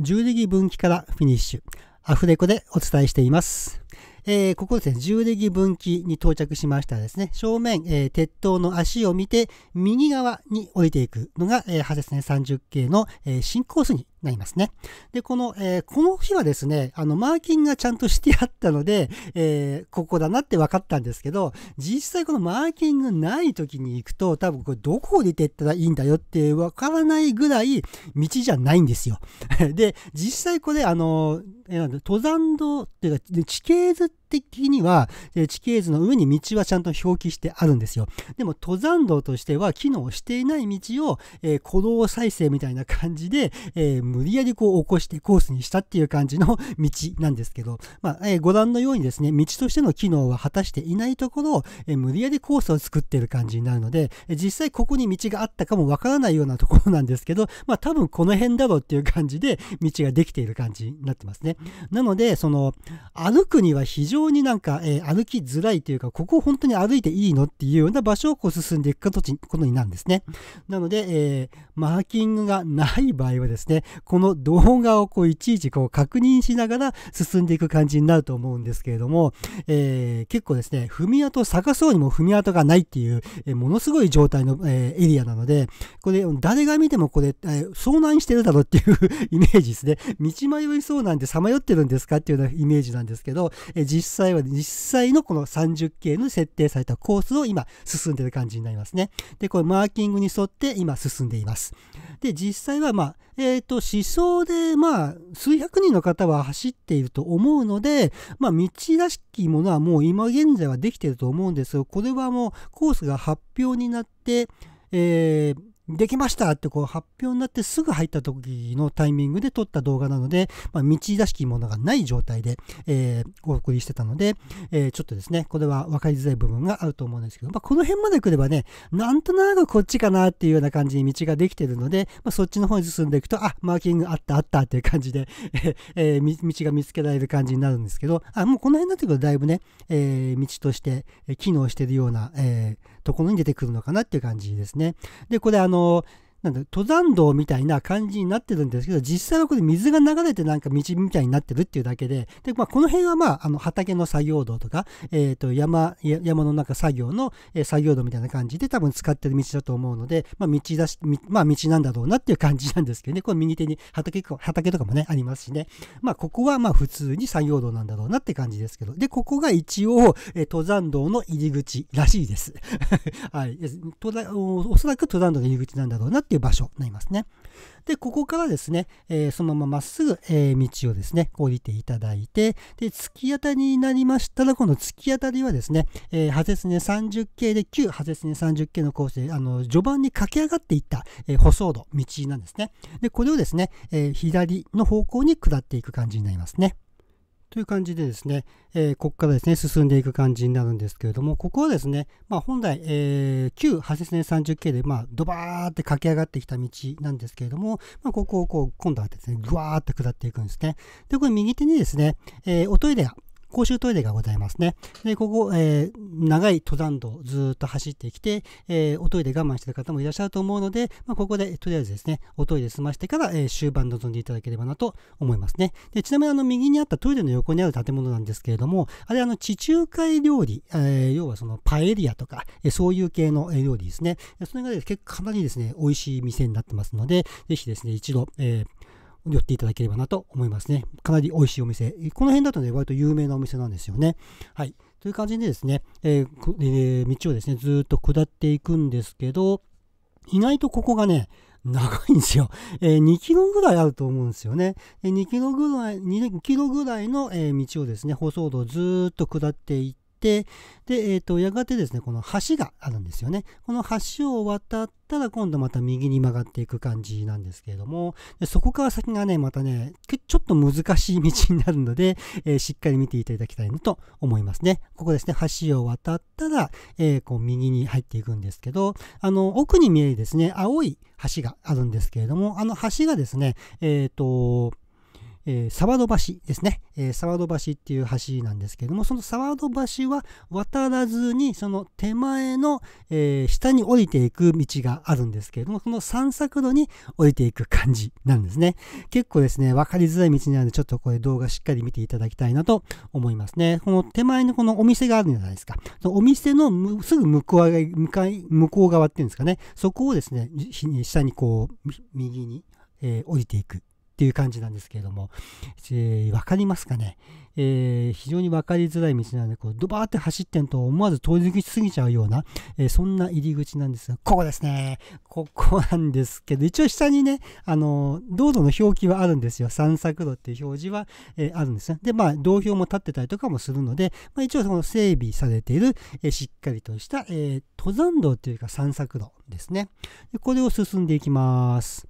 10デ分岐からフィニッシュ。アフレコでお伝えしています。えー、ここですね、10デ分岐に到着しましたらですね、正面、えー、鉄塔の足を見て、右側に降りていくのが、えー、ハセスね、30系の、えー、新コースになりますね。で、この、えー、この日はですね、あの、マーキングがちゃんとしてあったので、えー、ここだなって分かったんですけど、実際このマーキングない時に行くと、多分これどこを出てったらいいんだよって分からないぐらい道じゃないんですよ。で、実際これ、あの、登山道っていうか、地形図って、的には、え地形図の上に道はちゃんと表記してあるんですよ。でも登山道としては機能していない道を、えー、鼓動再生みたいな感じで、えー、無理やりこう起こしてコースにしたっていう感じの道なんですけど、まあえー、ご覧のようにですね、道としての機能は果たしていないところを、え無理やりコースを作ってる感じになるので、実際ここに道があったかもわからないようなところなんですけど、まあ多分この辺だろうっていう感じで道ができている感じになってますね。なので、その歩くには非常常になんか、えー、歩きづらいというか、ここ本当に歩いていいのっていうような場所をこう進んでいくことになるんですね。なので、えー、マーキングがない場合はですね、この動画をこういちいちこう確認しながら進んでいく感じになると思うんですけれども、えー、結構ですね、踏み跡を探そうにも踏み跡がないっていう、えものすごい状態の、えエリアなので、これ誰が見てもこれ、え遭難してるだろうっていう イメージですね。道迷いそうなんでさまよってるんですかっていうようなイメージなんですけど、え実際は実際のこの3 0系の設定されたコースを今進んでる感じになりますね。で、これマーキングに沿って今進んでいます。で、実際はまあ、えっ、ー、と、思想でまあ、数百人の方は走っていると思うので、まあ、道らしきものはもう今現在はできていると思うんですが、これはもうコースが発表になって、えー、できましたってこう発表になってすぐ入った時のタイミングで撮った動画なので、まあ、道らしきものがない状態で、えー、お送りしてたので、えー、ちょっとですね、これは分かりづらい部分があると思うんですけど、まあ、この辺まで来ればね、なんとなくこっちかなっていうような感じに道ができてるので、まあ、そっちの方に進んでいくと、あ、マーキングあったあったっていう感じで えー、道が見つけられる感じになるんですけど、あ、もうこの辺になってくるとだいぶね、えー、道として機能してるような、えーところに出てくるのかなっていう感じですね。で、これあの、なん登山道みたいな感じになってるんですけど、実際はこれ水が流れてなんか道みたいになってるっていうだけで、で、まあ、この辺はまあ、あの、畑の作業道とか、えっ、ー、と、山、山の中作業の、えー、作業道みたいな感じで多分使ってる道だと思うので、まあ、道だし、まあ、道なんだろうなっていう感じなんですけどね、この右手に畑、畑とかもね、ありますしね、まあ、ここはまあ、普通に作業道なんだろうなって感じですけど、で、ここが一応、えー、登山道の入り口らしいです。はい。おそらく登山道の入り口なんだろうなっていう場所になりますね。で、ここからですね、えー、そのまままっすぐ、えー、道をですね、降りていただいて、で、突き当たりになりましたら、この突き当たりはですね、えー、ハゼスネ30系で、旧ハゼスネ30系のコースで、あの、序盤に駆け上がっていった、えー、舗装道、道なんですね。で、これをですね、え左の方向に下っていく感じになりますね。という感じでですね、えー、ここからですね、進んでいく感じになるんですけれども、ここはですね、まあ、本来、えー、旧派切線 30K で、まあ、ドバーって駆け上がってきた道なんですけれども、まあ、ここをこう、今度はですね、ぐわーって下っていくんですね。で、これ右手にですね、えー、おトイレが公衆トイレがございますね。で、ここ、えー、長い登山道ずっと走ってきて、えー、おトイレ我慢してる方もいらっしゃると思うので、まあ、ここでとりあえずですね、おトイレ済ましてから、えー、終盤臨んでいただければなと思いますね。で、ちなみにあの右にあったトイレの横にある建物なんですけれども、あれあの地中海料理、え要はそのパエリアとか、えそういう系の料理ですね。それが、ね、結構かなりですね、美味しい店になってますので、ぜひですね、一度、えー寄っていただければなと思いますね。かなり美味しいお店。この辺だとね、割と有名なお店なんですよね。はい。という感じでですね、えーえー、道をですね、ずっと下っていくんですけど、意外とここがね、長いんですよ。えー、2キロぐらいあると思うんですよね。えー、2キロぐらい、2キロぐらいの、えー、道をですね、舗装道をずっと下っていっで、えー、とやがてですね、この橋があるんですよね。この橋を渡ったら、今度また右に曲がっていく感じなんですけれども、でそこから先がね、またね、ちょっと難しい道になるので、えー、しっかり見ていただきたいなと思いますね。ここですね、橋を渡ったら、えー、こう右に入っていくんですけど、あの、奥に見えるですね、青い橋があるんですけれども、あの橋がですね、えっ、ー、と、えー、沢戸橋ですね、えー、沢戸橋っていう橋なんですけれども、その沢戸橋は渡らずに、その手前の、えー、下に降りていく道があるんですけれども、その散策路に降りていく感じなんですね。結構ですね、分かりづらい道なので、ちょっとこれ動画しっかり見ていただきたいなと思いますね。この手前のこのお店があるじゃないですか。そのお店のすぐ向こう向かい向こう側っていうんですかね、そこをですね、下にこう、右に、えー、降りていくっていう感じなんですけれども、えー、分かりますかね、えー、非常に分かりづらい道なので、こうドバーって走ってんと思わず通り過ぎちゃうような、えー、そんな入り口なんですが、ここですね。ここなんですけど、一応下にね、あの、道路の表記はあるんですよ。散策路っていう表示は、えあるんですね。で、まあ、道標も立ってたりとかもするので、まあ、一応その整備されている、えしっかりとした、え登山道というか散策路ですねで。これを進んでいきます。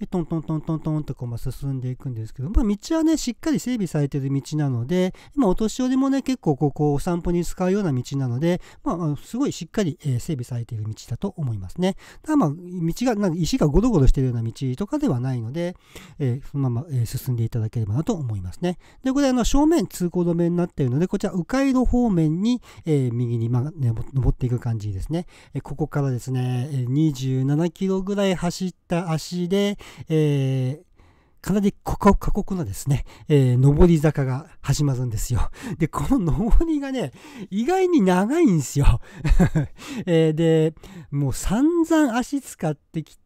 で、トントントントントンとこうま進んでいくんですけど、まあ、道はね、しっかり整備されてる道なので、今お年寄りもね、結構ここお散歩に使うような道なので、まあ、すごいしっかり、え整備されている道だと思いますね。ただまあ、道が、なんか石がゴロゴロしてるような道とかではないので、えー、そのまま、え進んでいただければなと思いますね。で、これ、あの、正面通行止めになっているので、こちら、迂回路方面に、え右に、まね、登っていく感じですね。えここからですね、27キロぐらい走った足で、えー、かなり過酷なですね、えー、上り坂が始まるんですよ。で、この上りがね、意外に長いんですよ。えー、で、もう散々足使ってきて、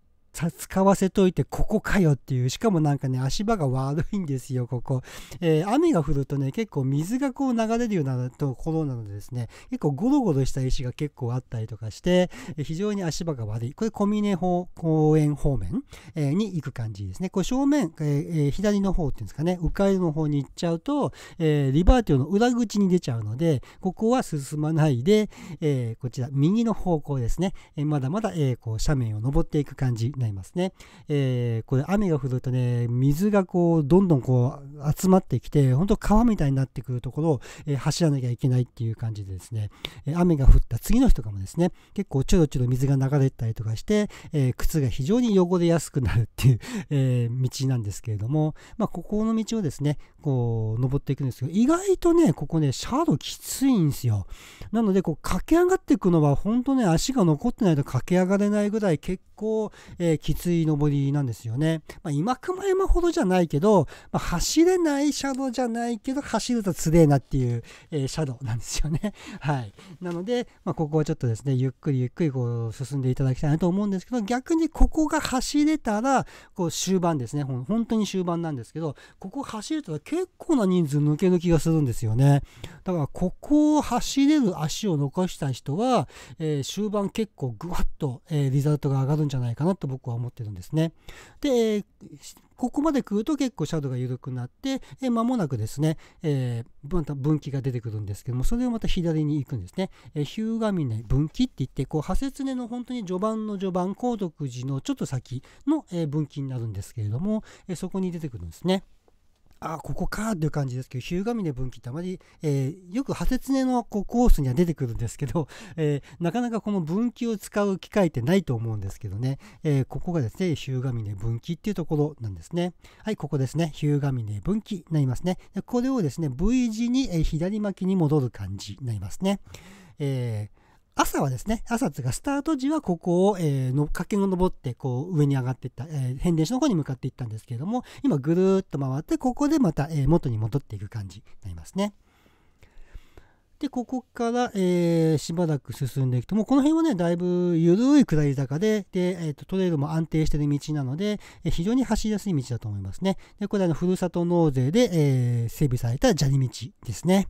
使わせといてここかよっていうしかもなんかね足場が悪いんですよここ、えー、雨が降るとね結構水がこう流れるようなところなのでですね結構ゴロゴロした石が結構あったりとかして、え非常に足場が悪いこれ小峰方公園方面、えー、に行く感じですねこれ正面、えー、左の方っていうんですかね迂回の方に行っちゃうと、えリバーティオの裏口に出ちゃうのでここは進まないで、えこちら右の方向ですね、えまだまだ、えこう斜面を登っていく感じなりますね。えー、これ雨が降るとね、水がこう、どんどんこう、集まってきて、本当川みたいになってくるところを、えー、走らなきゃいけないっていう感じでですね、え雨が降った次の日とかもですね、結構ちょろちょろ水が流れたりとかして、え靴が非常に汚れやすくなるっていう え道なんですけれども、まあ、ここの道をですね、こう、登っていくんですけど、意外とね、ここね、シャードきついんですよ。なので、こう、駆け上がっていくのは、本当ね、足が残ってないと駆け上がれないぐらい結構、えーー、きつい登りなんですよね。まあ、今熊山ほどじゃないけど、まあ、走れないシャドウじゃないけど、走るとつれえなっていう、えー、シャドウなんですよね。はい。なので、まあ、ここはちょっとですね、ゆっくりゆっくりこう進んでいただきたいなと思うんですけど、逆にここが走れたら、こう終盤ですね、本当に終盤なんですけど、ここ走るとら結構な人数抜け抜きがするんですよね。だから、ここを走れる足を残した人は、えー、終盤結構ぐわっと、えー、リザルトが上がるんじゃないかなと僕は思ってるんですね。で、ここまで来ると結構シャドウが緩くなって、え間もなくですね、えー、また分岐が出てくるんですけども、それをまた左に行くんですね。えー、日向峰分岐って言って、こう、派ツねの本当に序盤の序盤、高徳寺のちょっと先の、え分岐になるんですけれども、えそこに出てくるんですね。あここかという感じですけど日向峰分岐ってあまり、えー、よく派切ねのこうコースには出てくるんですけど、えー、なかなかこの分岐を使う機会ってないと思うんですけどね、えー、ここがですね日向峰分岐っていうところなんですねはいここですね日向峰分岐になりますねこれをですね V 字に、え左巻きに戻る感じになりますね、えー朝はですね、朝つがスタート時はここを、えー、の崖を登ってこう上に上がっていった、えー、変電所の方に向かっていったんですけれども、今ぐるっと回って、ここでまた、えー、元に戻っていく感じになりますね。で、ここから、えー、しばらく進んでいくと、もうこの辺はね、だいぶ緩い下り坂で、で、えーと、トレールも安定してる道なので、えー、非常に走りやすい道だと思いますね。で、これあの、ふるさと納税で、えー、整備された砂利道ですね。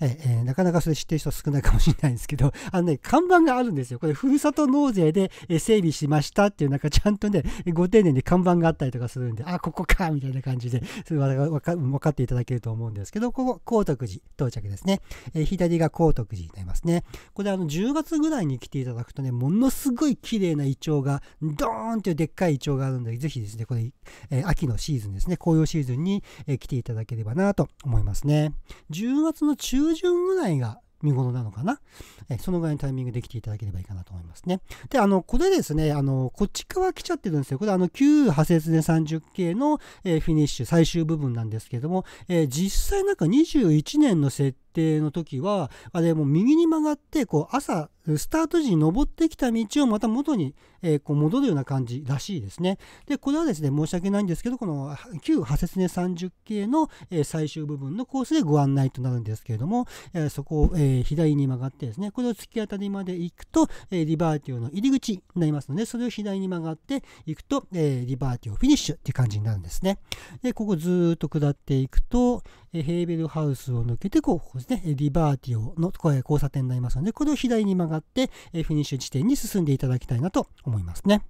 えなかなかそれ知ってる人少ないかもしれないんですけど、あのね、看板があるんですよ。これ、ふるさと納税で整備しましたっていう、なんかちゃんとね、ご丁寧に看板があったりとかするんで、あ、ここかみたいな感じで、それは分か分かっていただけると思うんですけど、ここ、光徳寺到着ですね。えー、左が高徳寺になりますね。これ、あの、10月ぐらいに来ていただくとね、ものすごい綺麗なイチョウが、ドーンっていうでっかいイチョウがあるんで、ぜひですね、これ、えー、秋のシーズンですね、紅葉シーズンに、えー、来ていただければなと思いますね。10月の中中旬ぐらいが見頃なのかな。えそのぐらいのタイミングできていただければいいかなと思いますね。で、あの、これですね、あの、こっち側来ちゃってるんですよ。これ、あの、旧派切で30系の、えフィニッシュ、最終部分なんですけども、え実際なんか21年の設定定の時はあれもう右に曲がってこう朝スタート時に登ってきた道をまた元に、えー、こう戻るような感じらしいですね。で、これはですね、申し訳ないんですけど、この旧波切根30系の、えー、最終部分のコースでご案内となるんですけれども、えー、そこを、え左に曲がってですね、これを突き当たりまで行くと、えリバーティオの入り口になりますので、それを左に曲がっていくと、えリバーティオフィニッシュっていう感じになるんですね。で、ここずっと下っていくと、えヘーベルハウスを抜けて、こう、ですね、バーティオの交差点になりますので、これを左に曲がって、フィニッシュ地点に進んでいただきたいなと思いますね。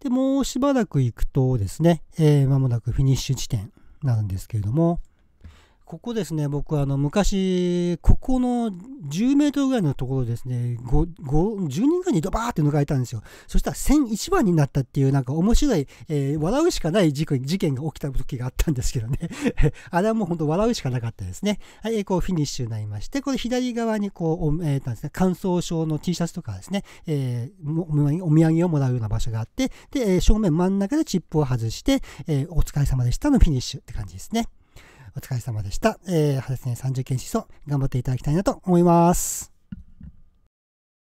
で、もうしばらく行くとですね、えー、間もなくフィニッシュ地点なんですけれども、ここですね、僕はあの昔、ここの10メートルぐらいのところですね、10人ぐらいにドバーって抜かれたんですよ。そしたら1001番になったっていう、なんか面白い、えー、笑うしかない事件事件が起きた時があったんですけどね。あれはもう本当笑うしかなかったですね。はい、こうフィニッシュになりまして、これ左側にこう、えー、んですね、乾燥症の T シャツとかですね、えー、お土産をもらうような場所があって、で、正面真ん中でチップを外して、えー、お疲れ様でしたのフィニッシュって感じですね。お疲れ様でした。えー、ハデスネ30件思想、頑張っていただきたいなと思います。